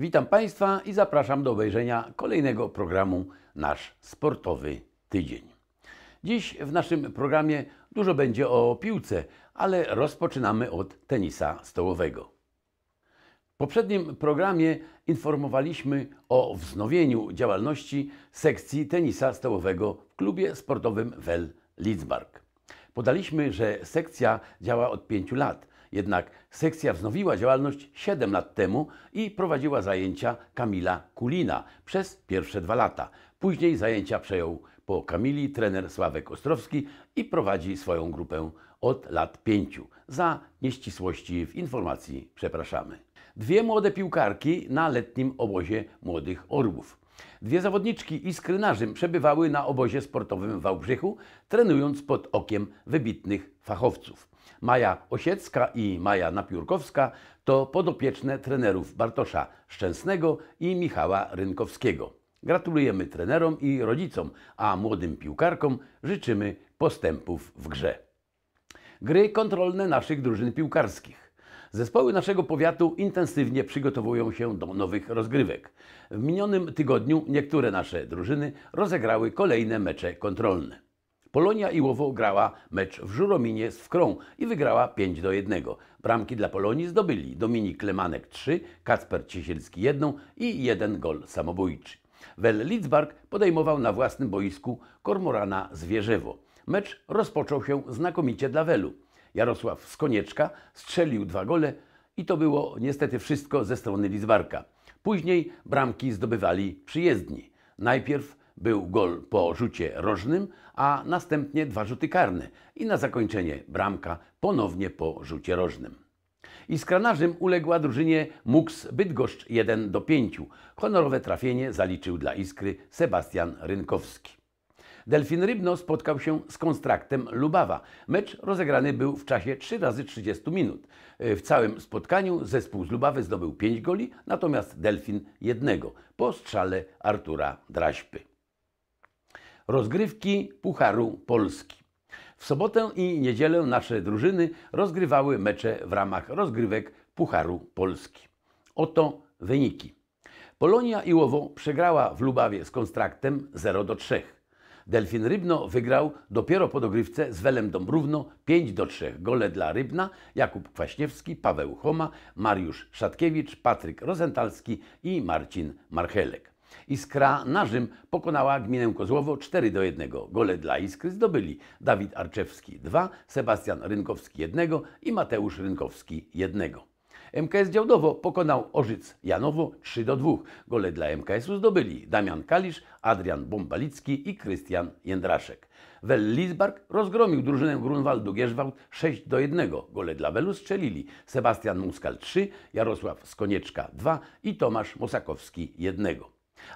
Witam Państwa i zapraszam do obejrzenia kolejnego programu Nasz Sportowy Tydzień. Dziś w naszym programie dużo będzie o piłce, ale rozpoczynamy od tenisa stołowego. W poprzednim programie informowaliśmy o wznowieniu działalności sekcji tenisa stołowego w klubie sportowym Wel Lidzbark. Podaliśmy, że sekcja działa od pięciu lat – jednak sekcja wznowiła działalność 7 lat temu i prowadziła zajęcia Kamila Kulina przez pierwsze dwa lata. Później zajęcia przejął po Kamili trener Sławek Ostrowski i prowadzi swoją grupę od lat pięciu. Za nieścisłości w informacji przepraszamy. Dwie młode piłkarki na letnim obozie Młodych Orłów. Dwie zawodniczki i skrynarzy przebywały na obozie sportowym w Wałbrzychu, trenując pod okiem wybitnych fachowców. Maja Osiecka i Maja Napiórkowska to podopieczne trenerów Bartosza Szczęsnego i Michała Rynkowskiego. Gratulujemy trenerom i rodzicom, a młodym piłkarkom życzymy postępów w grze. Gry kontrolne naszych drużyn piłkarskich. Zespoły naszego powiatu intensywnie przygotowują się do nowych rozgrywek. W minionym tygodniu niektóre nasze drużyny rozegrały kolejne mecze kontrolne. Polonia i Łowo grała mecz w Żurominie z Wkrą i wygrała 5 do 1. Bramki dla Polonii zdobyli Dominik Lemanek 3, Kacper Ciesielski 1 i jeden gol samobójczy. Wel Lidzbark podejmował na własnym boisku Kormorana Zwierzewo. Mecz rozpoczął się znakomicie dla Welu. Jarosław Skonieczka, strzelił dwa gole i to było niestety wszystko ze strony Lizbarka. Później bramki zdobywali przyjezdni. Najpierw był gol po rzucie rożnym, a następnie dwa rzuty karne i na zakończenie bramka ponownie po rzucie rożnym. Iskranarzem uległa drużynie MUKS Bydgoszcz 1 do 5. Honorowe trafienie zaliczył dla Iskry Sebastian Rynkowski. Delfin Rybno spotkał się z Konstraktem Lubawa. Mecz rozegrany był w czasie 3 razy 30 minut. E, w całym spotkaniu zespół z Lubawy zdobył 5 goli, natomiast Delfin jednego po strzale Artura Draśpy. Rozgrywki Pucharu Polski. W sobotę i niedzielę nasze drużyny rozgrywały mecze w ramach rozgrywek Pucharu Polski. Oto wyniki. Polonia Iłowo przegrała w Lubawie z kontraktem 0 do 3. Delfin Rybno wygrał dopiero po dogrywce z Welem Dąbrówno 5 do 3. Gole dla Rybna Jakub Kwaśniewski, Paweł Choma, Mariusz Szatkiewicz, Patryk Rozentalski i Marcin Marchelek. Iskra Narzym pokonała gminę Kozłowo 4 do 1. Gole dla Iskry zdobyli Dawid Arczewski 2, Sebastian Rynkowski 1 i Mateusz Rynkowski 1. MKS Działdowo pokonał Orzyc Janowo 3 do 2. Gole dla MKS-u zdobyli Damian Kalisz, Adrian Bombalicki i Krystian Jędraszek. Well Lisbark rozgromił drużynę Grunwaldu Gierzwałt 6 do 1. Gole dla Welu strzelili Sebastian Muskal 3, Jarosław Skonieczka 2 i Tomasz Mosakowski 1.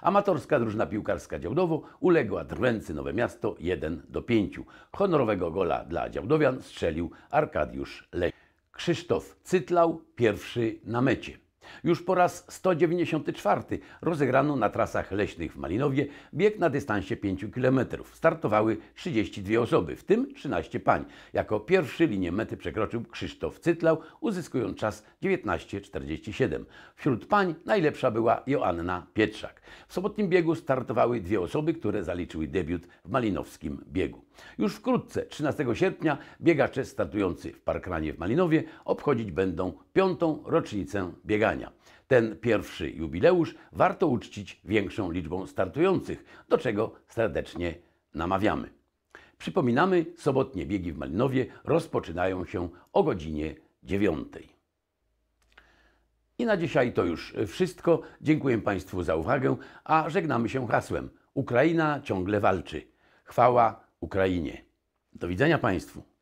Amatorska drużyna piłkarska Działdowo uległa drwęcy Nowe Miasto 1 do 5. Honorowego gola dla Działdowian strzelił Arkadiusz Lech. Krzysztof Cytlał, pierwszy na mecie. Już po raz 194 rozegrano na trasach leśnych w Malinowie bieg na dystansie 5 km. Startowały 32 osoby, w tym 13 pań. Jako pierwszy linię mety przekroczył Krzysztof Cytlał, uzyskując czas 19.47. Wśród pań najlepsza była Joanna Pietrzak. W sobotnim biegu startowały dwie osoby, które zaliczyły debiut w malinowskim biegu. Już wkrótce, 13 sierpnia, biegacze startujący w Parkranie w Malinowie obchodzić będą piątą rocznicę biegania. Ten pierwszy jubileusz warto uczcić większą liczbą startujących, do czego serdecznie namawiamy. Przypominamy, sobotnie biegi w Malinowie rozpoczynają się o godzinie 9. I na dzisiaj to już wszystko. Dziękuję Państwu za uwagę, a żegnamy się hasłem Ukraina ciągle walczy. Chwała Ukrainie. Do widzenia Państwu.